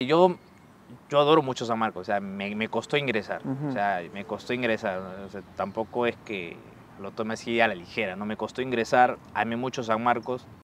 Yo, yo adoro mucho San Marcos, o sea, me, me costó ingresar, o sea, me costó ingresar, tampoco es que lo tome así a la ligera, no me costó ingresar, a mí mucho San Marcos,